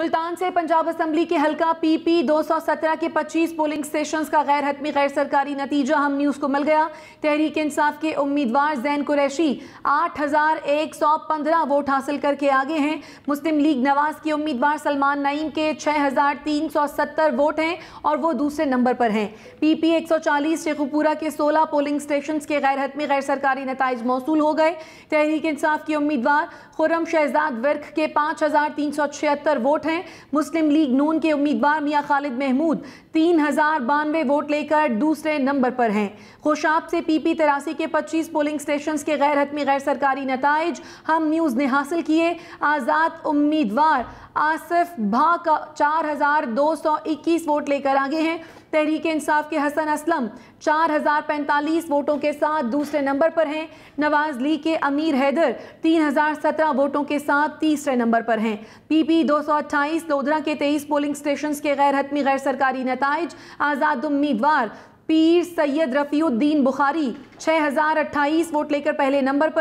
मुल्तान से पंजाब असम्बली के हलका पीपी 217 के 25 पोलिंग स्टेशन का गैर हतमी गैर सरकारी नतीजा हम न्यूज़ को मिल गया तहरीक इंसाफ के उम्मीदवार जैन कुरैशी 8,115 वोट हासिल करके आगे हैं मुस्लिम लीग नवाज के उम्मीदवार सलमान नईम के 6,370 वोट हैं और वो दूसरे नंबर पर हैं पी पी एक शेखुपुरा के सोलह पोलिंग स्टेशन के गैर हतमी गैर सरकारी नतज मौसू हो गए तहरीक इंसाफ के उम्मीदवार खुरम शहजाद वर्क के पाँच वोट हैं मुस्लिम लीग नून के उम्मीदवार मियाँ खालिद महमूद तीन हजार बानवे वोट लेकर दूसरे नंबर पर हैं खुशाब से पी पी तिरासी के पच्चीस पोलिंग स्टेशन के गैर हतमी गैर सरकारी नतज हम न्यूज़ ने हासिल किए आज़ाद उम्मीदवार आसिफ भा का चार हजार दो सौ इक्कीस वोट लेकर आगे हैं तहरीक इंसाफ के हसन असलम चार हजार पैंतालीस वोटों के साथ दूसरे नंबर पर हैं नवाज ली के अमीर हैदर तीन हजार सत्रह वोटों के साथ तीसरे नंबर पर हैं पीपी दो सौ अट्ठाईस लोधरा के तेईस पोलिंग स्टेशन के गैर हतमी गैर सरकारी नतज आज़ाद उम्मीदवार पीर सैयद रफ़ीउद्दीन बुखारी छः हज़ार अट्ठाईस वोट लेकर पहले नंबर पर